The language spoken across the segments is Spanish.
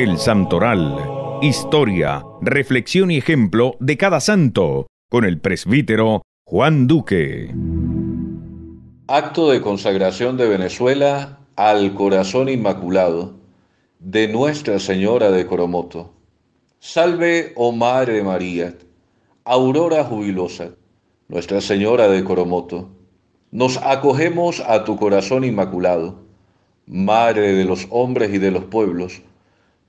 El Santoral. Historia, reflexión y ejemplo de cada santo, con el presbítero Juan Duque. Acto de consagración de Venezuela al corazón inmaculado de Nuestra Señora de Coromoto. Salve, oh Madre María, aurora jubilosa, Nuestra Señora de Coromoto. Nos acogemos a tu corazón inmaculado, Madre de los hombres y de los pueblos,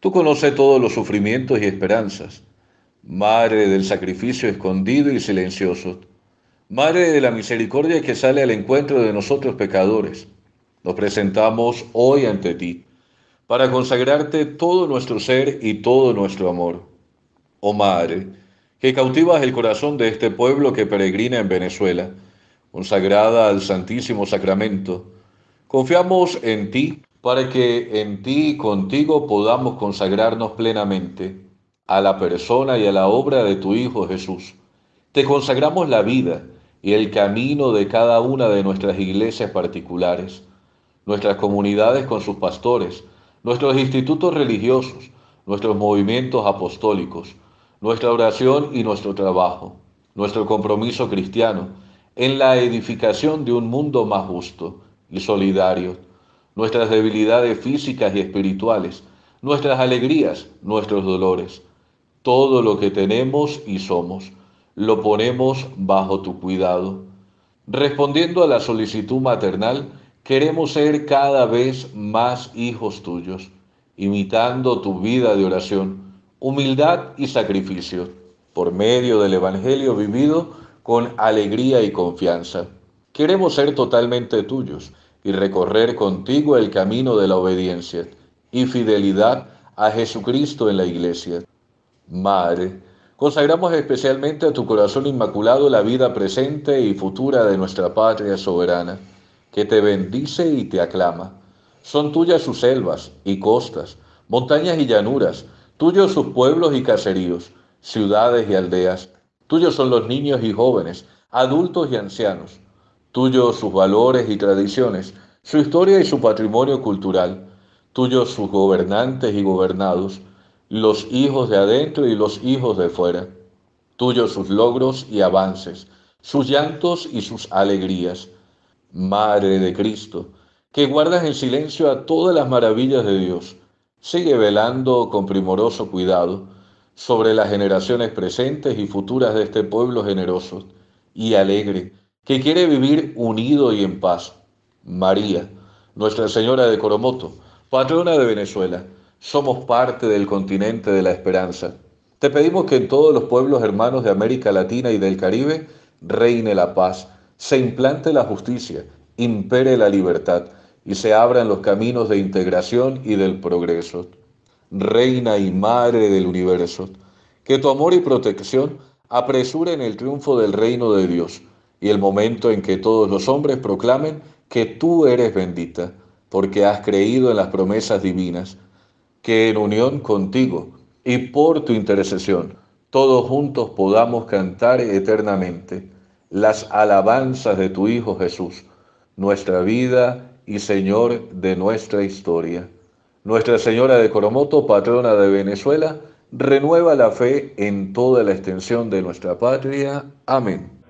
Tú conoces todos los sufrimientos y esperanzas, Madre del sacrificio escondido y silencioso, Madre de la misericordia que sale al encuentro de nosotros pecadores. Nos presentamos hoy ante ti para consagrarte todo nuestro ser y todo nuestro amor. Oh Madre, que cautivas el corazón de este pueblo que peregrina en Venezuela, consagrada al Santísimo Sacramento, confiamos en ti para que en ti y contigo podamos consagrarnos plenamente a la persona y a la obra de tu Hijo Jesús. Te consagramos la vida y el camino de cada una de nuestras iglesias particulares, nuestras comunidades con sus pastores, nuestros institutos religiosos, nuestros movimientos apostólicos, nuestra oración y nuestro trabajo, nuestro compromiso cristiano en la edificación de un mundo más justo y solidario nuestras debilidades físicas y espirituales, nuestras alegrías, nuestros dolores. Todo lo que tenemos y somos, lo ponemos bajo tu cuidado. Respondiendo a la solicitud maternal, queremos ser cada vez más hijos tuyos, imitando tu vida de oración, humildad y sacrificio, por medio del Evangelio vivido con alegría y confianza. Queremos ser totalmente tuyos y recorrer contigo el camino de la obediencia y fidelidad a Jesucristo en la iglesia. Madre, consagramos especialmente a tu corazón inmaculado la vida presente y futura de nuestra patria soberana, que te bendice y te aclama. Son tuyas sus selvas y costas, montañas y llanuras, tuyos sus pueblos y caseríos, ciudades y aldeas, tuyos son los niños y jóvenes, adultos y ancianos tuyos sus valores y tradiciones, su historia y su patrimonio cultural, tuyos sus gobernantes y gobernados, los hijos de adentro y los hijos de fuera, tuyos sus logros y avances, sus llantos y sus alegrías. Madre de Cristo, que guardas en silencio a todas las maravillas de Dios, sigue velando con primoroso cuidado sobre las generaciones presentes y futuras de este pueblo generoso y alegre que quiere vivir unido y en paz. María, Nuestra Señora de Coromoto, patrona de Venezuela, somos parte del continente de la esperanza. Te pedimos que en todos los pueblos hermanos de América Latina y del Caribe reine la paz, se implante la justicia, impere la libertad y se abran los caminos de integración y del progreso. Reina y Madre del Universo, que tu amor y protección apresuren el triunfo del reino de Dios y el momento en que todos los hombres proclamen que tú eres bendita, porque has creído en las promesas divinas, que en unión contigo y por tu intercesión, todos juntos podamos cantar eternamente las alabanzas de tu Hijo Jesús, nuestra vida y Señor de nuestra historia. Nuestra Señora de Coromoto, patrona de Venezuela, renueva la fe en toda la extensión de nuestra patria. Amén.